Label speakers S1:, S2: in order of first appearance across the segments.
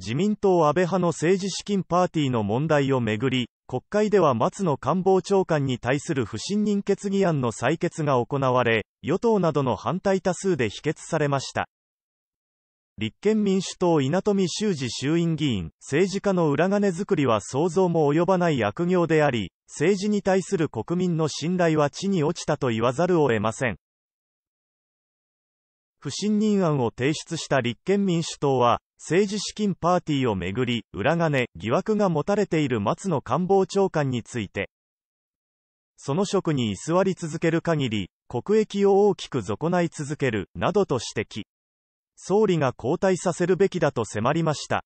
S1: 自民党安倍派の政治資金パーティーの問題をめぐり、国会では松野官房長官に対する不信任決議案の採決が行われ、与党などの反対多数で否決されました。立憲民主党稲富修二衆院議員、政治家の裏金作りは想像も及ばない悪行であり、政治に対する国民の信頼は地に落ちたと言わざるを得ません。不信任案を提出した立憲民主党は、政治資金パーティーをめぐり、裏金、疑惑が持たれている松野官房長官について、その職に居座り続ける限り、国益を大きく損ない続ける、などと指摘。総理が交代させるべきだと迫りました。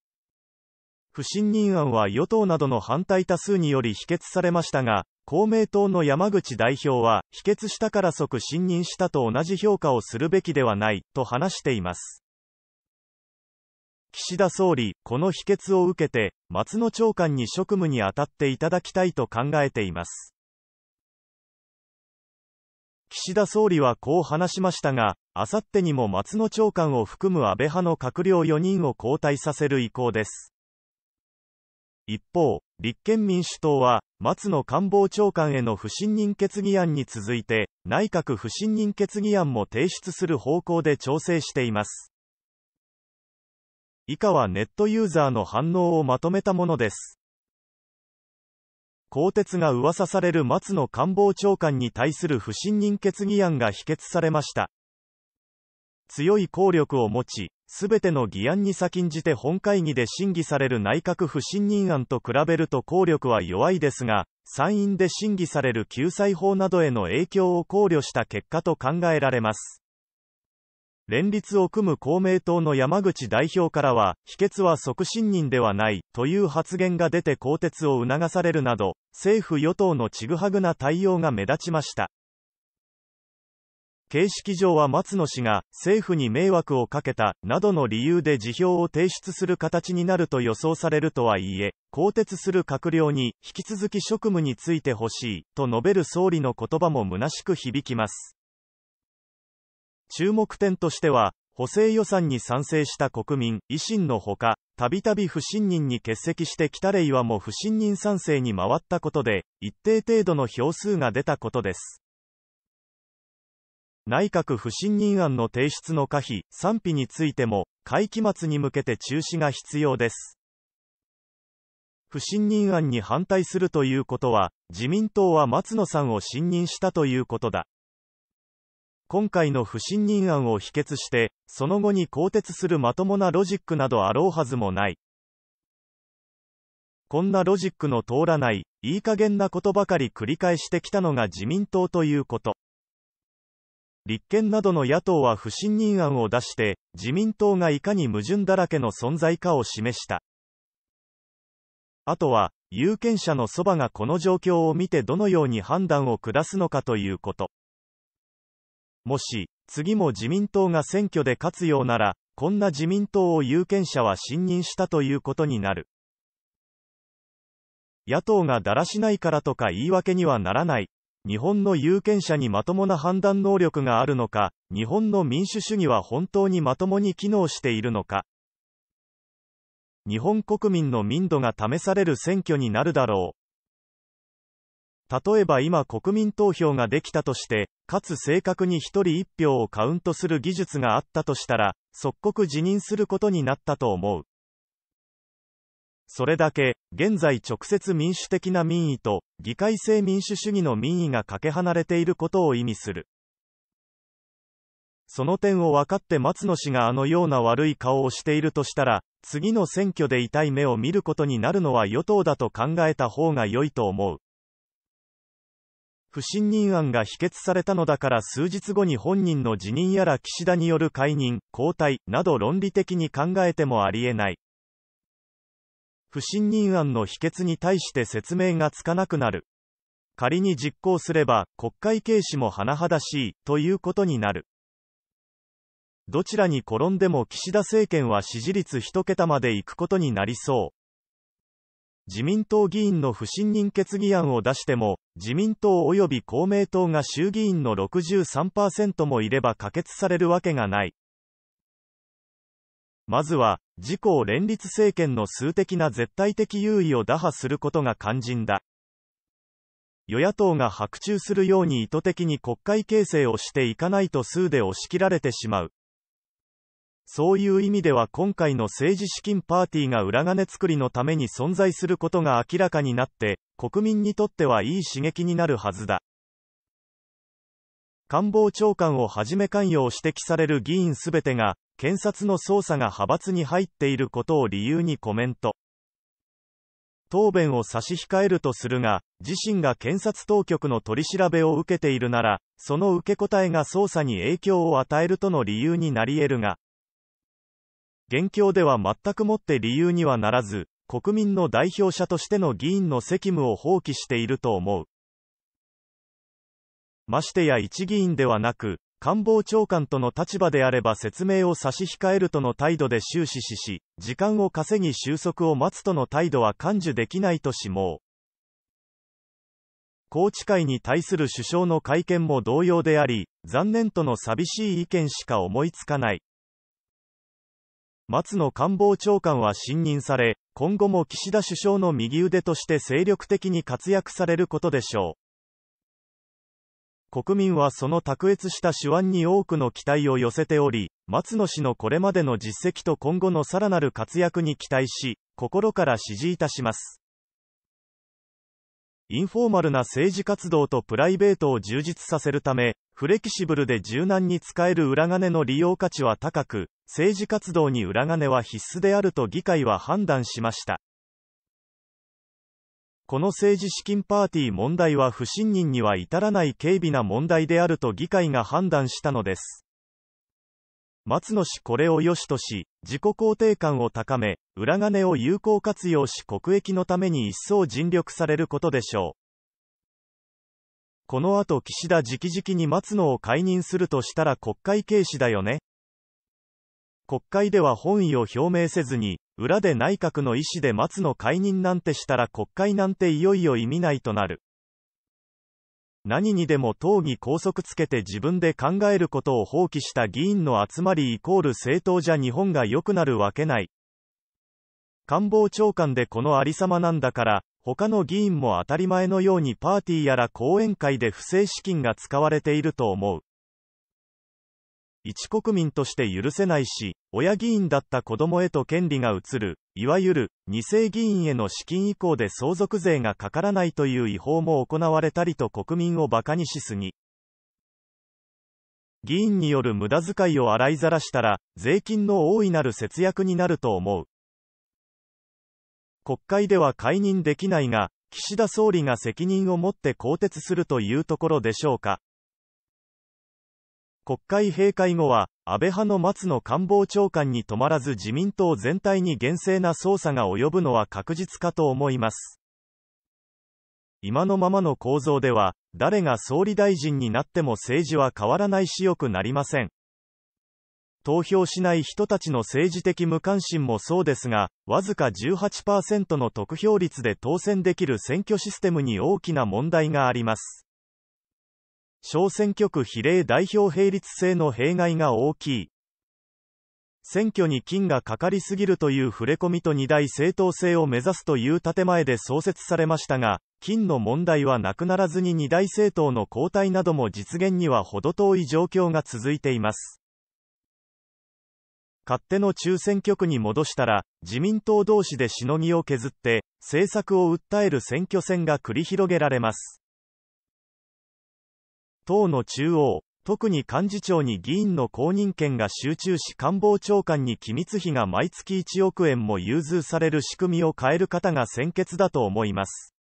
S1: 不信任案は与党などの反対多数により否決されましたが、公明党の山口代表は、否決したから即信任したと同じ評価をするべきではない、と話しています。岸田総理、この秘訣を受けて、松野長官に職務に当たっていただきたいと考えています。岸田総理はこう話しましたが、あさってにも松野長官を含む安倍派の閣僚4人を交代させる意向です。一方、立憲民主党は、松野官房長官への不信任決議案に続いて、内閣不信任決議案も提出する方向で調整しています。以下はネットユーザーの反応をまとめたものです。更迭が噂される松野官房長官に対する不信任決議案が否決されました。強い効力を持ち、すべての議案に先んじて本会議で審議される内閣不信任案と比べると効力は弱いですが、参院で審議される救済法などへの影響を考慮した結果と考えられます。連立を組む公明党の山口代表からは、秘訣は即信任ではない、という発言が出て更迭を促されるなど、政府与党のちぐはぐな対応が目立ちました。形式上は松野氏が政府に迷惑をかけたなどの理由で辞表を提出する形になると予想されるとはいえ、更迭する閣僚に引き続き職務についてほしいと述べる総理の言葉も虚しく響きます。注目点としては、補正予算に賛成した国民、維新のほか、たびたび不信任に欠席してきた令和も不信任賛成に回ったことで、一定程度の票数が出たことです。内閣不信任案の提出の可否、賛否についても、会期末に向けて中止が必要です。不信任案に反対するということは、自民党は松野さんを信任したということだ。今回の不信任案を否決して、その後に更迭するまともなロジックなどあろうはずもない。こんなロジックの通らない、いい加減なことばかり繰り返してきたのが自民党ということ。立憲などの野党は不信任案を出して、自民党がいかに矛盾だらけの存在かを示した。あとは、有権者のそばがこの状況を見てどのように判断を下すのかということ。もし、次も自民党が選挙で勝つようなら、こんな自民党を有権者は信任したということになる。野党がだらしないからとか言い訳にはならない。日本の有権者にまともな判断能力があるのか、日本の民主主義は本当にまともに機能しているのか。日本国民の民度が試される選挙になるだろう。例えば今国民投票ができたとして、かつ正確に1人1票をカウントする技術があったとしたら、即刻辞任することになったと思う。それだけ、現在直接民主的な民意と、議会制民主主義の民意がかけ離れていることを意味する。その点を分かって松野氏があのような悪い顔をしているとしたら、次の選挙で痛い目を見ることになるのは与党だと考えた方が良いと思う。不信任案が否決されたのだから数日後に本人の辞任やら岸田による解任、交代など論理的に考えてもありえない。不信任案の否決に対して説明がつかなくなる。仮に実行すれば国会軽視も甚だしいということになる。どちらに転んでも岸田政権は支持率1桁まで行くことになりそう。自民党議員の不信任決議案を出しても、自民党及び公明党が衆議院の63%もいれば可決されるわけがない。まずは、自公連立政権の数的な絶対的優位を打破することが肝心だ。与野党が白昼するように意図的に国会形成をしていかないと数で押し切られてしまう。そういう意味では今回の政治資金パーティーが裏金作りのために存在することが明らかになって、国民にとってはいい刺激になるはずだ。官房長官をはじめ関与を指摘される議員すべてが、検察の捜査が派閥に入っていることを理由にコメント。答弁を差し控えるとするが、自身が検察当局の取り調べを受けているなら、その受け答えが捜査に影響を与えるとの理由になり得るが、現況では全くもって理由にはならず、国民の代表者としての議員の責務を放棄していると思う。ましてや一議員ではなく、官房長官との立場であれば説明を差し控えるとの態度で終始しし、時間を稼ぎ収束を待つとの態度は感受できないとしもう。宏池会に対する首相の会見も同様であり、残念との寂しい意見しか思いつかない。松野官房長官は信任され、今後も岸田首相の右腕として精力的に活躍されることでしょう。国民はその卓越した手腕に多くの期待を寄せており、松野氏のこれまでの実績と今後のさらなる活躍に期待し、心から支持いたします。インフォーマルな政治活動とプライベートを充実させるため、フレキシブルで柔軟に使える裏金の利用価値は高く、政治活動に裏金は必須であると議会は判断しました。この政治資金パーティー問題は不信任には至らない軽微な問題であると議会が判断したのです。松野氏これを良しとし、自己肯定感を高め、裏金を有効活用し国益のために一層尽力されることでしょう。この後岸田直々に松野を解任するとしたら国会軽視だよね。国会では本意を表明せずに、裏で内閣の意思で松野解任なんてしたら国会なんていよいよ意味ないとなる。何にでも党議拘束つけて自分で考えることを放棄した議員の集まりイコール政党じゃ日本が良くなるわけない。官房長官でこのありさまなんだから、他の議員も当たり前のようにパーティーやら講演会で不正資金が使われていると思う。一国民として許せないし、親議員だった子供へと権利が移る、いわゆる、二世議員への資金移行で相続税がかからないという違法も行われたりと国民を馬鹿にしすぎ。議員による無駄遣いを洗いざらしたら、税金の大いなる節約になると思う。国会では解任できないが、岸田総理が責任を持って更迭するというところでしょうか。国会閉会後は、安倍派の松野官房長官に止まらず自民党全体に厳正な捜査が及ぶのは確実かと思います。今のままの構造では、誰が総理大臣になっても政治は変わらないしよくなりません。投票しない人たちの政治的無関心もそうですが、わずか18%の得票率で当選できる選挙システムに大きな問題があります。小選挙区比例代表並立制の弊害が大きい。選挙に金がかかりすぎるという触れ込みと二大正当性を目指すという建前で創設されましたが、金の問題はなくならずに二大政党の交代なども実現には程遠い状況が続いています。勝手の中選挙区に戻したら、自民党同士でしのぎを削って、政策を訴える選挙戦が繰り広げられます。党の中央、特に幹事長に議員の公認権が集中し官房長官に機密費が毎月1億円も融通される仕組みを変える方が先決だと思います。